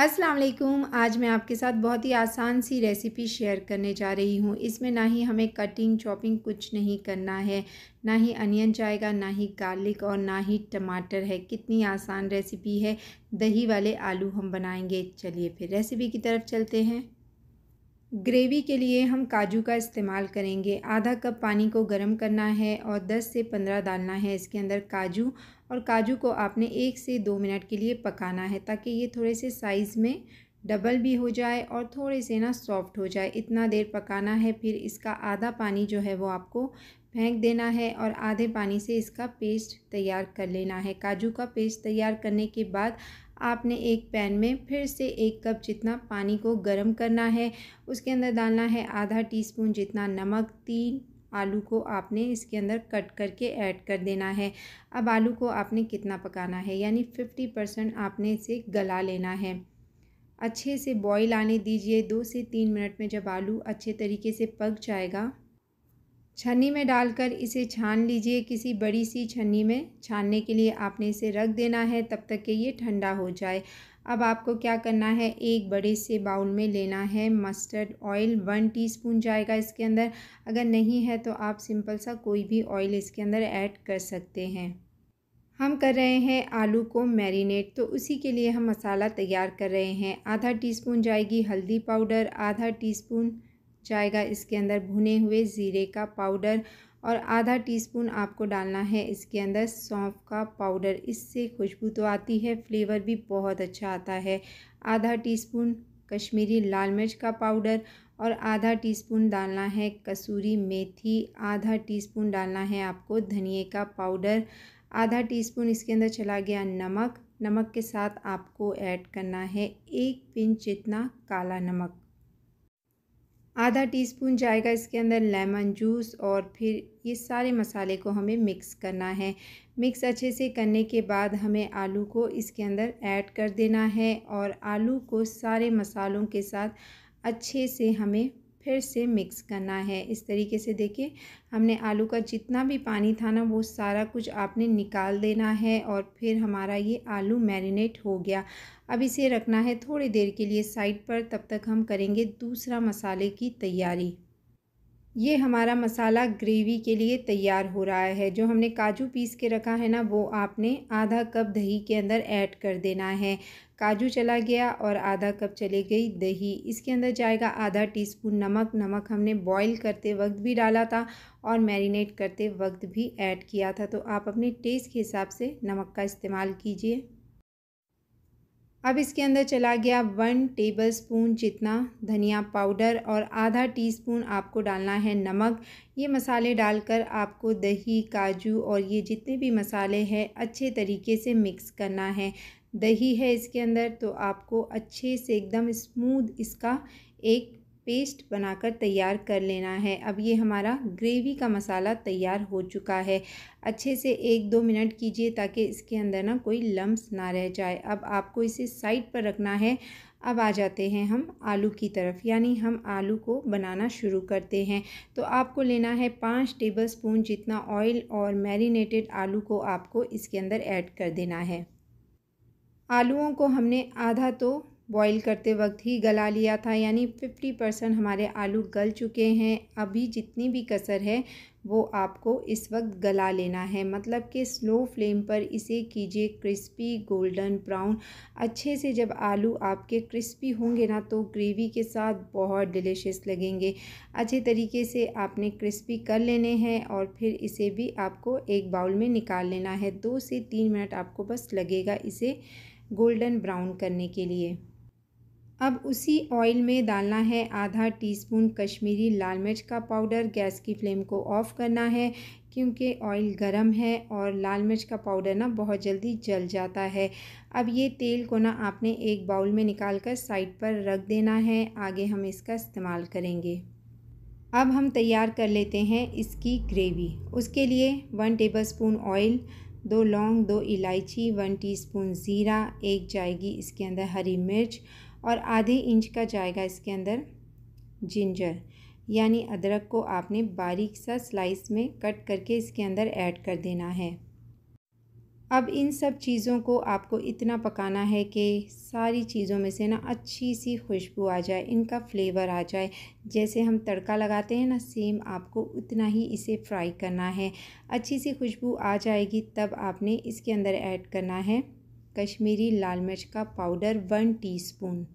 अस्सलाम वालेकुम आज मैं आपके साथ बहुत ही आसान सी रेसिपी शेयर करने जा रही हूँ इसमें ना ही हमें कटिंग चॉपिंग कुछ नहीं करना है ना ही अनियन जाएगा ना ही गार्लिक और ना ही टमाटर है कितनी आसान रेसिपी है दही वाले आलू हम बनाएंगे चलिए फिर रेसिपी की तरफ चलते हैं ग्रेवी के लिए हम काजू का इस्तेमाल करेंगे आधा कप पानी को गर्म करना है और 10 से 15 डालना है इसके अंदर काजू और काजू को आपने एक से दो मिनट के लिए पकाना है ताकि ये थोड़े से साइज़ में डबल भी हो जाए और थोड़े से ना सॉफ्ट हो जाए इतना देर पकाना है फिर इसका आधा पानी जो है वो आपको फेंक देना है और आधे पानी से इसका पेस्ट तैयार कर लेना है काजू का पेस्ट तैयार करने के बाद आपने एक पैन में फिर से एक कप जितना पानी को गर्म करना है उसके अंदर डालना है आधा टीस्पून जितना नमक तीन आलू को आपने इसके अंदर कट करके ऐड कर देना है अब आलू को आपने कितना पकाना है यानी फिफ्टी परसेंट आपने इसे गला लेना है अच्छे से बॉईल आने दीजिए दो से तीन मिनट में जब आलू अच्छे तरीके से पक जाएगा छन्नी में डालकर इसे छान लीजिए किसी बड़ी सी छन्नी में छानने के लिए आपने इसे रख देना है तब तक के ये ठंडा हो जाए अब आपको क्या करना है एक बड़े से बाउल में लेना है मस्टर्ड ऑयल वन टीस्पून जाएगा इसके अंदर अगर नहीं है तो आप सिंपल सा कोई भी ऑयल इसके अंदर ऐड कर सकते हैं हम कर रहे हैं आलू को मैरिनेट तो उसी के लिए हम मसाला तैयार कर रहे हैं आधा टीस्पून जाएगी हल्दी पाउडर आधा टीस्पून जाएगा इसके अंदर भुने हुए ज़ीरे का पाउडर और आधा टीस्पून आपको डालना है इसके अंदर सौंफ का पाउडर इससे खुशबू तो आती है फ्लेवर भी बहुत अच्छा आता है आधा टीस्पून कश्मीरी लाल मिर्च का पाउडर और आधा टीस्पून डालना है कसूरी मेथी आधा टीस्पून डालना है आपको धनिए का पाउडर आधा टीस्पून इसके अंदर चला गया नमक नमक के साथ आपको ऐड करना है एक पिंच जितना काला नमक आधा टीस्पून जाएगा इसके अंदर लेमन जूस और फिर ये सारे मसाले को हमें मिक्स करना है मिक्स अच्छे से करने के बाद हमें आलू को इसके अंदर ऐड कर देना है और आलू को सारे मसालों के साथ अच्छे से हमें फिर से मिक्स करना है इस तरीके से देखिए हमने आलू का जितना भी पानी था ना वो सारा कुछ आपने निकाल देना है और फिर हमारा ये आलू मैरिनेट हो गया अब इसे रखना है थोड़ी देर के लिए साइड पर तब तक हम करेंगे दूसरा मसाले की तैयारी ये हमारा मसाला ग्रेवी के लिए तैयार हो रहा है जो हमने काजू पीस के रखा है ना वो आपने आधा कप दही के अंदर ऐड कर देना है काजू चला गया और आधा कप चले गई दही इसके अंदर जाएगा आधा टीस्पून नमक नमक हमने बॉईल करते वक्त भी डाला था और मैरिनेट करते वक्त भी ऐड किया था तो आप अपने टेस्ट के हिसाब से नमक का इस्तेमाल कीजिए अब इसके अंदर चला गया वन टेबल स्पून जितना धनिया पाउडर और आधा टीस्पून आपको डालना है नमक ये मसाले डालकर आपको दही काजू और ये जितने भी मसाले हैं अच्छे तरीके से मिक्स करना है दही है इसके अंदर तो आपको अच्छे से एकदम स्मूद इसका एक पेस्ट बनाकर तैयार कर लेना है अब ये हमारा ग्रेवी का मसाला तैयार हो चुका है अच्छे से एक दो मिनट कीजिए ताकि इसके अंदर ना कोई लम्स ना रह जाए अब आपको इसे साइड पर रखना है अब आ जाते हैं हम आलू की तरफ यानी हम आलू को बनाना शुरू करते हैं तो आपको लेना है पाँच टेबल स्पून जितना ऑयल और मैरिनेटेड आलू को आपको इसके अंदर ऐड कर देना है आलूओं को हमने आधा तो बॉईल करते वक्त ही गला लिया था यानी फिफ्टी परसेंट हमारे आलू गल चुके हैं अभी जितनी भी कसर है वो आपको इस वक्त गला लेना है मतलब कि स्लो फ्लेम पर इसे कीजिए क्रिस्पी गोल्डन ब्राउन अच्छे से जब आलू आपके क्रिस्पी होंगे ना तो ग्रेवी के साथ बहुत डिलीशियस लगेंगे अच्छे तरीके से आपने क्रिस्पी कर लेने हैं और फिर इसे भी आपको एक बाउल में निकाल लेना है दो से तीन मिनट आपको बस लगेगा इसे गोल्डन ब्राउन करने के लिए अब उसी ऑयल में डालना है आधा टीस्पून कश्मीरी लाल मिर्च का पाउडर गैस की फ्लेम को ऑफ़ करना है क्योंकि ऑयल गरम है और लाल मिर्च का पाउडर ना बहुत जल्दी जल जाता है अब ये तेल को ना आपने एक बाउल में निकाल कर साइड पर रख देना है आगे हम इसका इस्तेमाल करेंगे अब हम तैयार कर लेते हैं इसकी ग्रेवी उसके लिए वन स्पून ऑयल दो लौंग दो इलायची वन टीस्पून ज़ीरा एक जाएगी इसके अंदर हरी मिर्च और आधे इंच का जाएगा इसके अंदर जिंजर यानी अदरक को आपने बारीक सा स्लाइस में कट करके इसके अंदर ऐड कर देना है अब इन सब चीज़ों को आपको इतना पकाना है कि सारी चीज़ों में से ना अच्छी सी खुशबू आ जाए इनका फ्लेवर आ जाए जैसे हम तड़का लगाते हैं ना सेम आपको उतना ही इसे फ्राई करना है अच्छी सी खुशबू आ जाएगी तब आपने इसके अंदर ऐड करना है कश्मीरी लाल मिर्च का पाउडर वन टीस्पून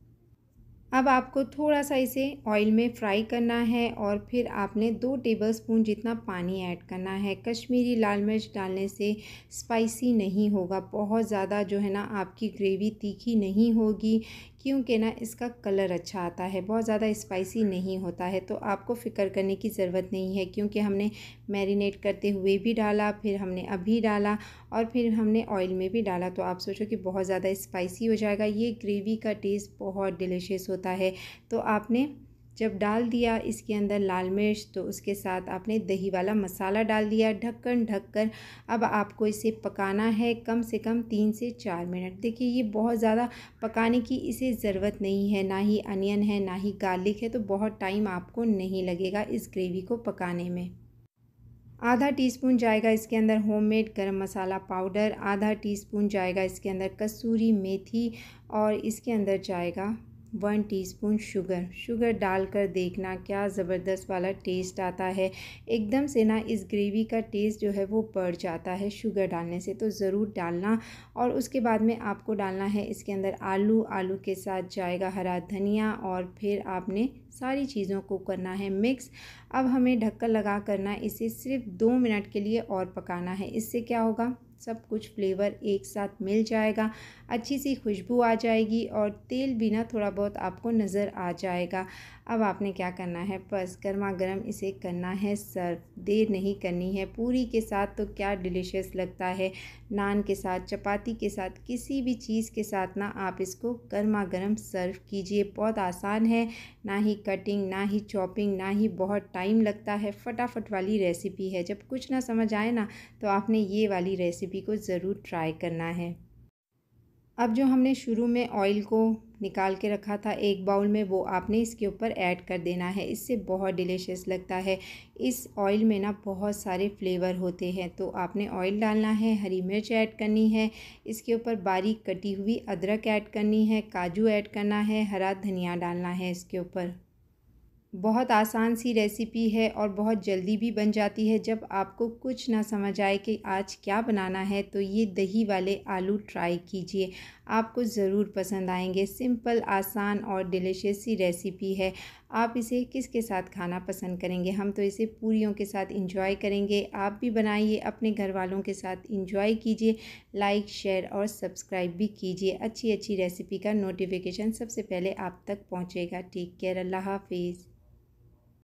अब आपको थोड़ा सा इसे ऑयल में फ्राई करना है और फिर आपने दो टेबलस्पून जितना पानी ऐड करना है कश्मीरी लाल मिर्च डालने से स्पाइसी नहीं होगा बहुत ज़्यादा जो है ना आपकी ग्रेवी तीखी नहीं होगी क्योंकि ना इसका कलर अच्छा आता है बहुत ज़्यादा स्पाइसी नहीं होता है तो आपको फ़िक्र करने की ज़रूरत नहीं है क्योंकि हमने मैरिनेट करते हुए भी डाला फिर हमने अभी डाला और फिर हमने ऑयल में भी डाला तो आप सोचो कि बहुत ज़्यादा स्पाइसी हो जाएगा ये ग्रेवी का टेस्ट बहुत डिलीशियस होता है तो आपने जब डाल दिया इसके अंदर लाल मिर्च तो उसके साथ आपने दही वाला मसाला डाल दिया ढक्कन ढककर अब आपको इसे पकाना है कम से कम तीन से चार मिनट देखिए ये बहुत ज़्यादा पकाने की इसे ज़रूरत नहीं है ना ही अनियन है ना ही गार्लिक है तो बहुत टाइम आपको नहीं लगेगा इस ग्रेवी को पकाने में आधा टीस्पून जाएगा इसके अंदर होममेड गरम मसाला पाउडर आधा टीस्पून जाएगा इसके अंदर कसूरी मेथी और इसके अंदर जाएगा वन टीस्पून शुगर शुगर डालकर देखना क्या ज़बरदस्त वाला टेस्ट आता है एकदम से ना इस ग्रेवी का टेस्ट जो है वो बढ़ जाता है शुगर डालने से तो ज़रूर डालना और उसके बाद में आपको डालना है इसके अंदर आलू आलू के साथ जाएगा हरा धनिया और फिर आपने सारी चीज़ों को करना है मिक्स अब हमें ढक्कन लगा करना इसे सिर्फ दो मिनट के लिए और पकाना है इससे क्या होगा सब कुछ फ्लेवर एक साथ मिल जाएगा अच्छी सी खुशबू आ जाएगी और तेल भी ना थोड़ा बहुत आपको नज़र आ जाएगा अब आपने क्या करना है बस गर्मा गर्म इसे करना है सर्व देर नहीं करनी है पूरी के साथ तो क्या डिलीशियस लगता है नान के साथ चपाती के साथ किसी भी चीज़ के साथ ना आप इसको गर्मा गर्म सर्व कीजिए बहुत आसान है ना ही कटिंग ना ही चॉपिंग ना ही बहुत टाइम लगता है फटाफट वाली रेसिपी है जब कुछ ना समझ आए ना तो आपने ये वाली रेसिपी रेसिपी को ज़रूर ट्राई करना है अब जो हमने शुरू में ऑयल को निकाल के रखा था एक बाउल में वो आपने इसके ऊपर ऐड कर देना है इससे बहुत डिलीशियस लगता है इस ऑयल में ना बहुत सारे फ्लेवर होते हैं तो आपने ऑयल डालना है हरी मिर्च ऐड करनी है इसके ऊपर बारीक कटी हुई अदरक ऐड करनी है काजू ऐड करना है हरा धनिया डालना है इसके ऊपर बहुत आसान सी रेसिपी है और बहुत जल्दी भी बन जाती है जब आपको कुछ ना समझ आए कि आज क्या बनाना है तो ये दही वाले आलू ट्राई कीजिए आपको ज़रूर पसंद आएंगे सिंपल आसान और डिलीशियस सी रेसिपी है आप इसे किसके साथ खाना पसंद करेंगे हम तो इसे पूरियों के साथ इंजॉय करेंगे आप भी बनाइए अपने घर वालों के साथ इंजॉय कीजिए लाइक शेयर और सब्सक्राइब भी कीजिए अच्छी अच्छी रेसिपी का नोटिफिकेशन सबसे पहले आप तक पहुँचेगा टेक केयर अल्लाह हाफिज़